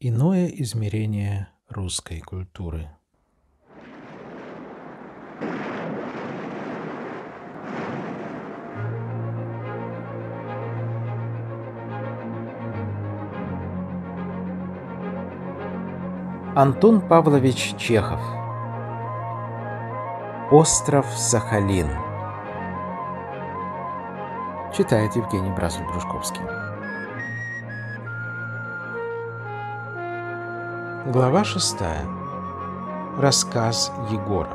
Иное измерение русской культуры. Антон Павлович Чехов Остров Сахалин Читает Евгений Бразуль-Брюшковский Глава 6. Рассказ Егора.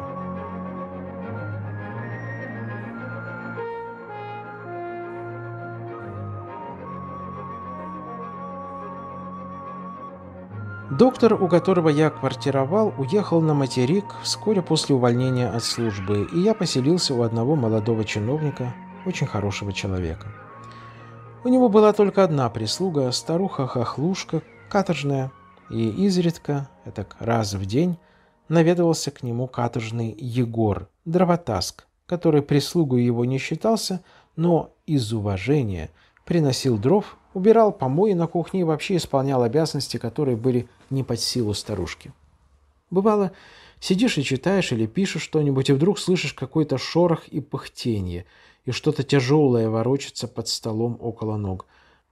Доктор, у которого я квартировал, уехал на материк вскоре после увольнения от службы, и я поселился у одного молодого чиновника, очень хорошего человека. У него была только одна прислуга, старуха-хохлушка, каторжная – и изредка, так раз в день, наведывался к нему каторжный Егор, дровотаск, который прислугу его не считался, но из уважения приносил дров, убирал помои на кухне и вообще исполнял обязанности, которые были не под силу старушки. Бывало, сидишь и читаешь или пишешь что-нибудь, и вдруг слышишь какой-то шорох и пыхтенье, и что-то тяжелое ворочится под столом около ног.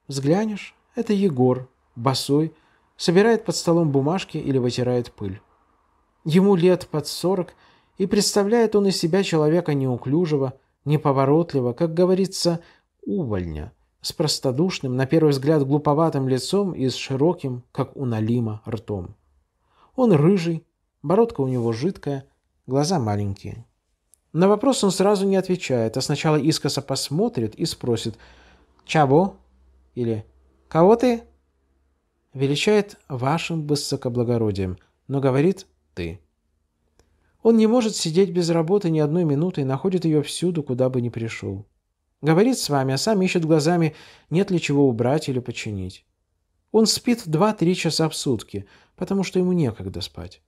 Взглянешь — это Егор, босой, собирает под столом бумажки или вытирает пыль. Ему лет под сорок, и представляет он из себя человека неуклюжего, неповоротливого, как говорится, увольня, с простодушным, на первый взгляд глуповатым лицом и с широким, как у Налима, ртом. Он рыжий, бородка у него жидкая, глаза маленькие. На вопрос он сразу не отвечает, а сначала искоса посмотрит и спросит "Чабо?" или «Кого ты?» величает вашим высокоблагородием, но говорит «ты». Он не может сидеть без работы ни одной минуты и находит ее всюду, куда бы ни пришел. Говорит с вами, а сам ищет глазами, нет ли чего убрать или починить. Он спит 2-3 часа в сутки, потому что ему некогда спать.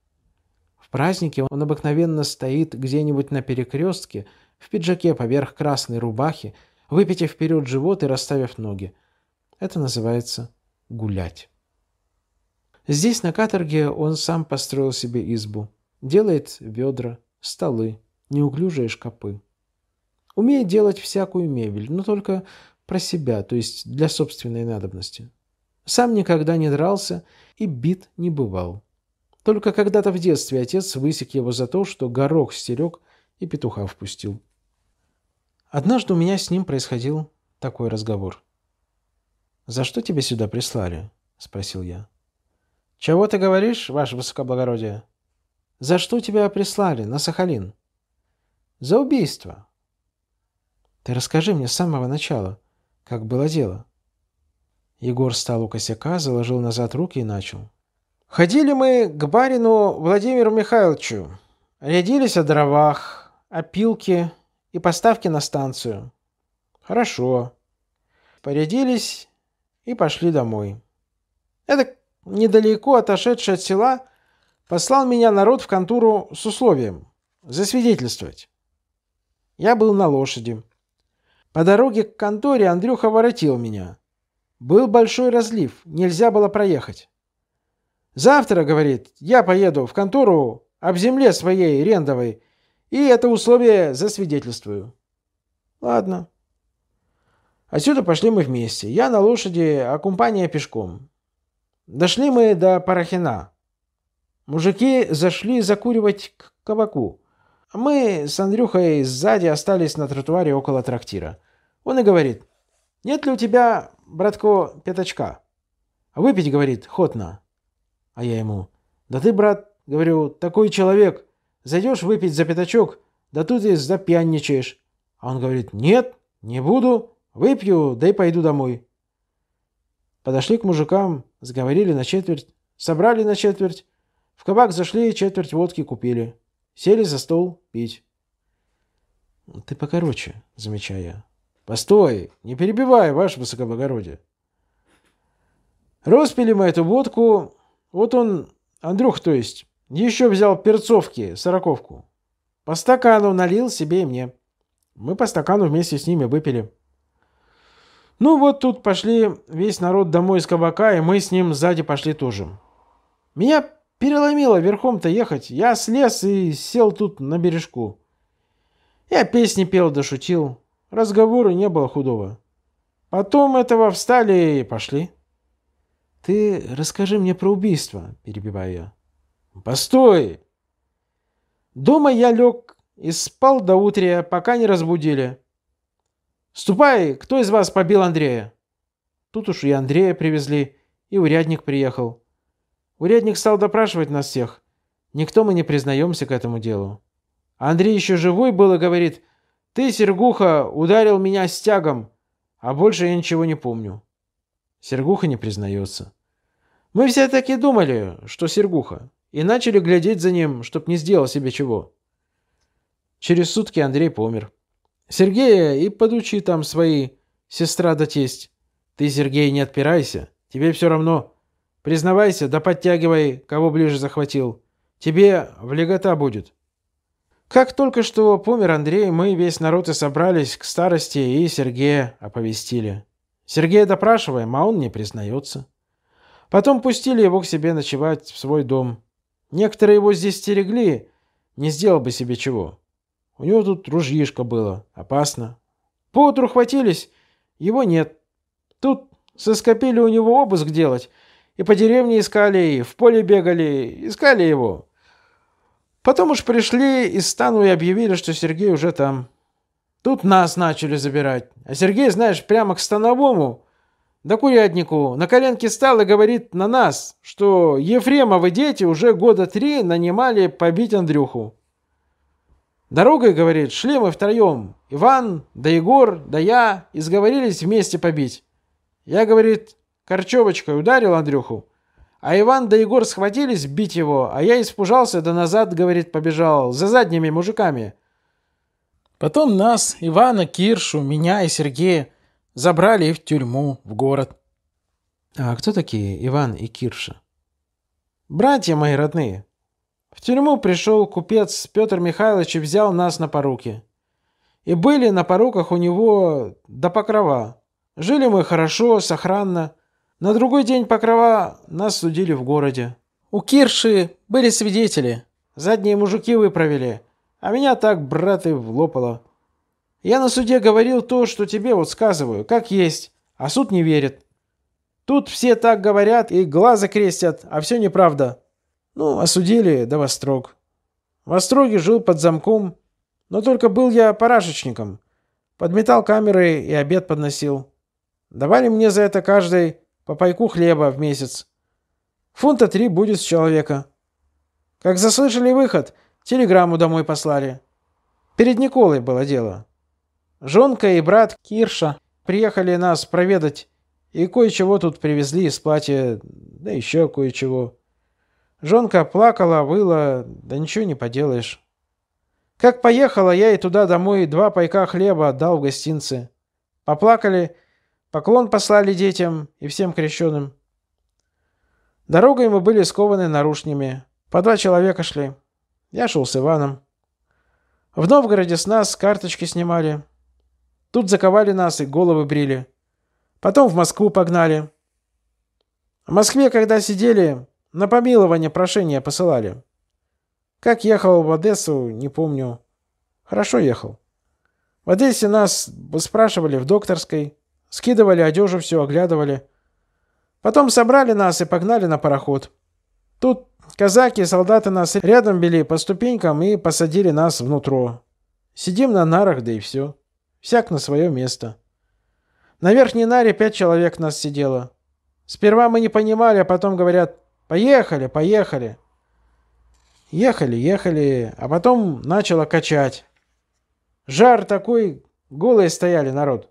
В праздники он обыкновенно стоит где-нибудь на перекрестке, в пиджаке поверх красной рубахи, выпитив вперед живот и расставив ноги. Это называется гулять. Здесь, на каторге, он сам построил себе избу. Делает ведра, столы, неуклюжие шкапы. Умеет делать всякую мебель, но только про себя, то есть для собственной надобности. Сам никогда не дрался и бит не бывал. Только когда-то в детстве отец высек его за то, что горох стерег и петуха впустил. Однажды у меня с ним происходил такой разговор. «За что тебя сюда прислали?» – спросил я. «Чего ты говоришь, ваше высокоблагородие? За что тебя прислали на Сахалин?» «За убийство». «Ты расскажи мне с самого начала, как было дело». Егор стал у косяка, заложил назад руки и начал. «Ходили мы к барину Владимиру Михайловичу, рядились о дровах, опилке и поставке на станцию. Хорошо. Порядились и пошли домой. Это недалеко отошедший от села, послал меня народ в контуру с условием засвидетельствовать. Я был на лошади. По дороге к конторе Андрюха воротил меня. Был большой разлив, нельзя было проехать. «Завтра, — говорит, — я поеду в контору об земле своей рендовой, и это условие засвидетельствую». «Ладно». Отсюда пошли мы вместе. Я на лошади, а компания пешком. Дошли мы до Парахина. Мужики зашли закуривать к кабаку. Мы с Андрюхой сзади остались на тротуаре около трактира. Он и говорит, «Нет ли у тебя, братко, пятачка?» а «Выпить, — говорит, — хотно». А я ему, «Да ты, брат, — говорю, — такой человек. Зайдешь выпить за пятачок, да тут и запьянничаешь». А он говорит, «Нет, не буду, выпью, да и пойду домой». Подошли к мужикам, Заговорили на четверть, собрали на четверть, в кабак зашли, и четверть водки купили. Сели за стол пить. Ну, «Ты покороче», — замечаю я. «Постой, не перебивай, ваше высокоблагородие». Распили мы эту водку. Вот он, Андрюх, то есть, еще взял перцовки, сороковку. По стакану налил себе и мне. Мы по стакану вместе с ними выпили. Ну вот тут пошли весь народ домой из кабака, и мы с ним сзади пошли тоже. Меня переломило верхом-то ехать. Я слез и сел тут на бережку. Я песни пел да шутил. Разговора не было худого. Потом этого встали и пошли. «Ты расскажи мне про убийство», — перебиваю я. «Постой!» Дома я лег и спал до утря, пока не разбудили. «Ступай! Кто из вас побил Андрея?» Тут уж и Андрея привезли, и урядник приехал. Урядник стал допрашивать нас всех. Никто мы не признаемся к этому делу. Андрей еще живой был и говорит, «Ты, Сергуха, ударил меня стягом, а больше я ничего не помню». Сергуха не признается. Мы все таки думали, что Сергуха, и начали глядеть за ним, чтоб не сделал себе чего. Через сутки Андрей помер. Сергея и подучи там свои, сестра да тесть. Ты, Сергей, не отпирайся, тебе все равно. Признавайся, да подтягивай, кого ближе захватил. Тебе в легота будет. Как только что помер Андрей, мы весь народ и собрались к старости и Сергея оповестили. Сергея допрашиваем, а он не признается. Потом пустили его к себе ночевать в свой дом. Некоторые его здесь стерегли, не сделал бы себе чего. У него тут ружьишко было. Опасно. Поутру хватились. Его нет. Тут соскопили у него обыск делать. И по деревне искали, и в поле бегали. Искали его. Потом уж пришли из стану и объявили, что Сергей уже там. Тут нас начали забирать. А Сергей, знаешь, прямо к становому, да курятнику, на коленке стал и говорит на нас, что Ефремовы дети уже года три нанимали побить Андрюху. Дорогой, говорит, шли мы втроем. Иван, да Егор, да я. И сговорились вместе побить. Я, говорит, корчевочкой ударил Андрюху. А Иван да Егор схватились бить его, а я испужался, да назад, говорит, побежал, за задними мужиками. Потом нас, Ивана, Киршу, меня и Сергея, забрали в тюрьму, в город. А кто такие Иван и Кирша? Братья мои родные. В тюрьму пришел купец Петр Михайлович и взял нас на поруки. И были на поруках у него до покрова. Жили мы хорошо, сохранно. На другой день покрова нас судили в городе. У Кирши были свидетели. Задние мужики выправили. А меня так, брат, и влопало. Я на суде говорил то, что тебе вот сказываю, как есть. А суд не верит. Тут все так говорят и глаза крестят, а все неправда. Ну, осудили, да строг. В Остроге жил под замком, но только был я парашечником. Подметал камеры и обед подносил. Давали мне за это каждый по пайку хлеба в месяц. Фунта три будет с человека. Как заслышали выход, телеграмму домой послали. Перед Николой было дело. Жонка и брат Кирша приехали нас проведать и кое-чего тут привезли из платья, да еще кое-чего. Жонка плакала, выла, да ничего не поделаешь. Как поехала, я и туда домой два пайка хлеба отдал в гостинцы. Поплакали, поклон послали детям и всем крещеным. Дорогой мы были скованы нарушнями. По два человека шли. Я шел с Иваном. В Новгороде с нас карточки снимали. Тут заковали нас и головы брили. Потом в Москву погнали. В Москве, когда сидели, на помилование прошение посылали. Как ехал в Одессу, не помню. Хорошо ехал. В Одессе нас спрашивали в докторской, скидывали одежу, все оглядывали. Потом собрали нас и погнали на пароход. Тут казаки и солдаты нас рядом били по ступенькам и посадили нас внутрь. Сидим на нарах, да и все. Всяк на свое место. На верхней наре пять человек нас сидело. Сперва мы не понимали, а потом говорят, Поехали, поехали. Ехали, ехали, а потом начало качать. Жар такой, голые стояли народ.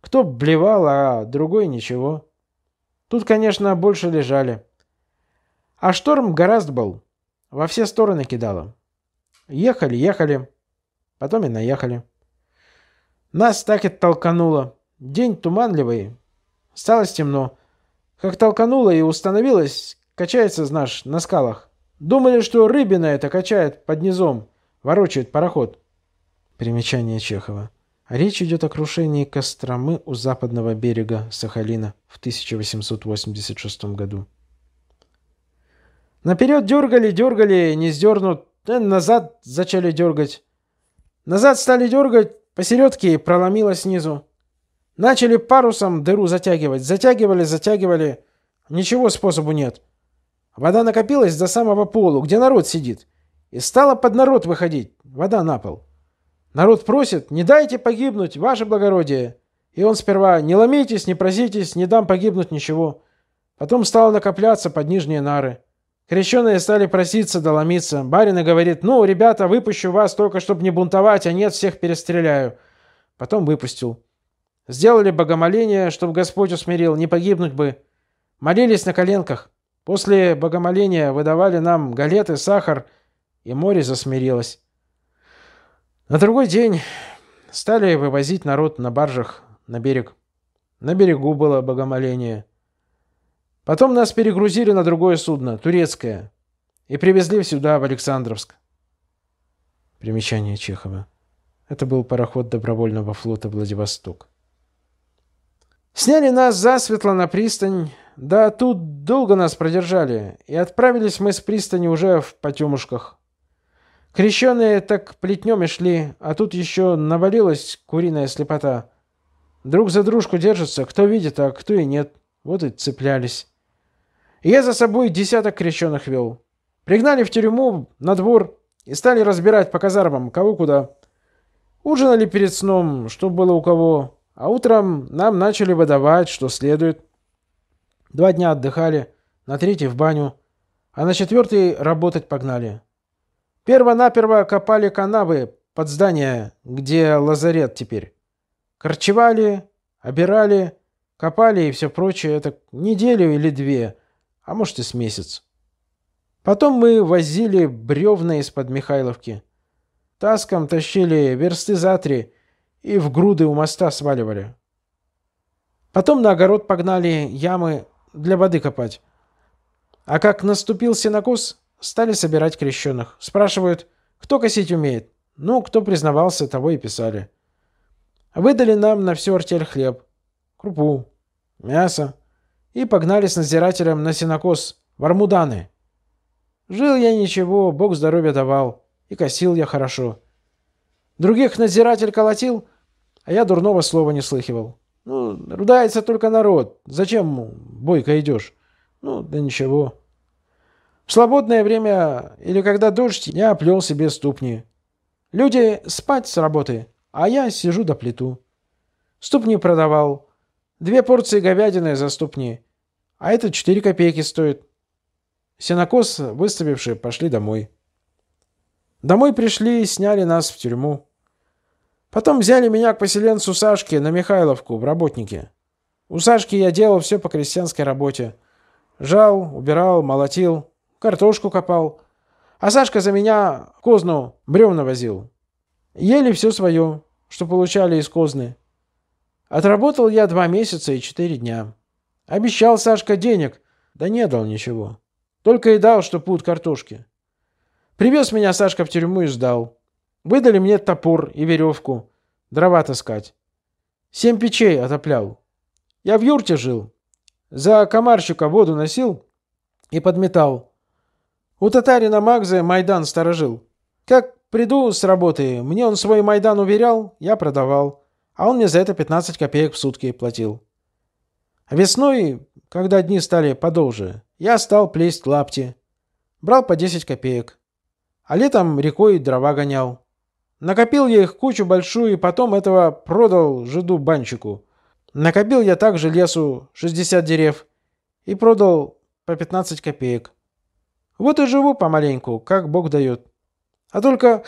Кто блевал, а другой ничего. Тут, конечно, больше лежали. А шторм гораздо был. Во все стороны кидало. Ехали, ехали. Потом и наехали. Нас так и толкануло. День туманливый. Стало темно. Как толкануло и установилось, качается, знаешь, на скалах. Думали, что рыбина это качает под низом, ворочает пароход. Примечание Чехова. Речь идет о крушении Костромы у западного берега Сахалина в 1886 году. Наперед дергали, дергали, не сдернут, э, назад зачали дергать. Назад стали дергать, посередке проломило снизу. Начали парусом дыру затягивать. Затягивали, затягивали. Ничего способу нет. Вода накопилась до самого полу, где народ сидит. И стала под народ выходить. Вода на пол. Народ просит, не дайте погибнуть, ваше благородие. И он сперва, не ломитесь, не проситесь, не дам погибнуть ничего. Потом стало накопляться под нижние нары. Крещеные стали проситься доломиться. ломиться. Барин говорит, ну, ребята, выпущу вас только, чтобы не бунтовать, а нет, всех перестреляю. Потом выпустил. Сделали богомоление, чтобы Господь усмирил, не погибнуть бы. Молились на коленках. После богомоления выдавали нам галеты, сахар, и море засмирилось. На другой день стали вывозить народ на баржах на берег. На берегу было богомоление. Потом нас перегрузили на другое судно, турецкое, и привезли сюда, в Александровск. Примечание Чехова. Это был пароход добровольного флота «Владивосток». Сняли нас засветло на пристань, да тут долго нас продержали, и отправились мы с пристани уже в потемушках. Крещеные так плетнем и шли, а тут еще навалилась куриная слепота. Друг за дружку держатся, кто видит, а кто и нет. Вот и цеплялись. Я за собой десяток крещеных вел. Пригнали в тюрьму, на двор, и стали разбирать по казармам, кого куда. Ужинали перед сном, что было у кого, а утром нам начали выдавать, что следует. Два дня отдыхали, на третий в баню, а на четвертый работать погнали. Перво-наперво копали канавы под здание, где лазарет теперь. Корчевали, обирали, копали и все прочее. Это неделю или две, а может и с месяц. Потом мы возили бревна из-под Михайловки. Таском тащили версты за три, и в груды у моста сваливали. Потом на огород погнали ямы для воды копать. А как наступил сенокос, стали собирать крещенных. Спрашивают, кто косить умеет? Ну, кто признавался, того и писали. Выдали нам на всю артель хлеб, крупу, мясо. И погнали с назирателем на сенокос в Армуданы. Жил я ничего, бог здоровья давал. И косил я хорошо. Других назиратель колотил, а я дурного слова не слыхивал. Ну, рудается только народ. Зачем бойко идешь? Ну, да ничего. В свободное время или когда дождь, я оплел себе ступни. Люди спать с работы, а я сижу до плиту. Ступни продавал. Две порции говядины за ступни. А это четыре копейки стоит. Сенокос, выставившие, пошли домой. Домой пришли и сняли нас в тюрьму. Потом взяли меня к поселенцу Сашке на Михайловку в работнике. У Сашки я делал все по крестьянской работе. Жал, убирал, молотил, картошку копал. А Сашка за меня козну бревна возил. Ели все свое, что получали из козны. Отработал я два месяца и четыре дня. Обещал Сашка денег, да не дал ничего. Только и дал, что пуд картошки. Привез меня Сашка в тюрьму и сдал. Выдали мне топор и веревку. Дрова таскать. Семь печей отоплял. Я в юрте жил. За комарщика воду носил и подметал. У татарина Магзе Майдан сторожил. Как приду с работы, мне он свой Майдан уверял, я продавал. А он мне за это 15 копеек в сутки платил. А весной, когда дни стали подолже, я стал плесть лапти. Брал по 10 копеек. А летом рекой дрова гонял. Накопил я их кучу большую и потом этого продал жиду-банщику. Накопил я также лесу 60 дерев и продал по 15 копеек. Вот и живу помаленьку, как Бог дает. А только,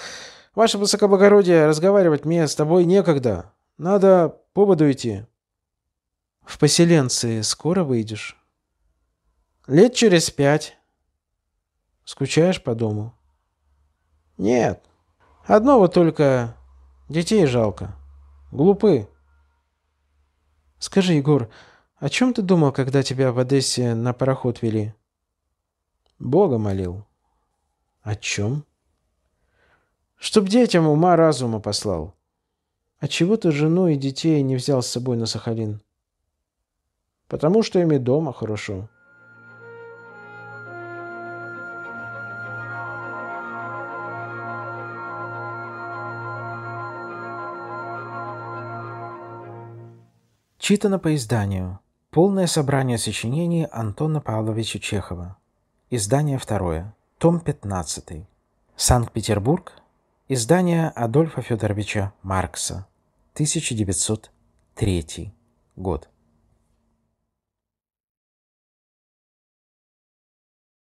ваше высокоблагородие, разговаривать мне с тобой некогда. Надо поводу идти. В поселенцы скоро выйдешь? Лет через пять. Скучаешь по дому? Нет. Одного только детей жалко. Глупы. Скажи, Егор, о чем ты думал, когда тебя в Одессе на пароход вели? Бога молил. О чем? Чтоб детям ума разума послал. А чего ты жену и детей не взял с собой на Сахалин? Потому что ими дома хорошо. Читано по изданию. Полное собрание сочинений Антона Павловича Чехова. Издание второе. Том 15. Санкт-Петербург. Издание Адольфа Федоровича Маркса. 1903 год.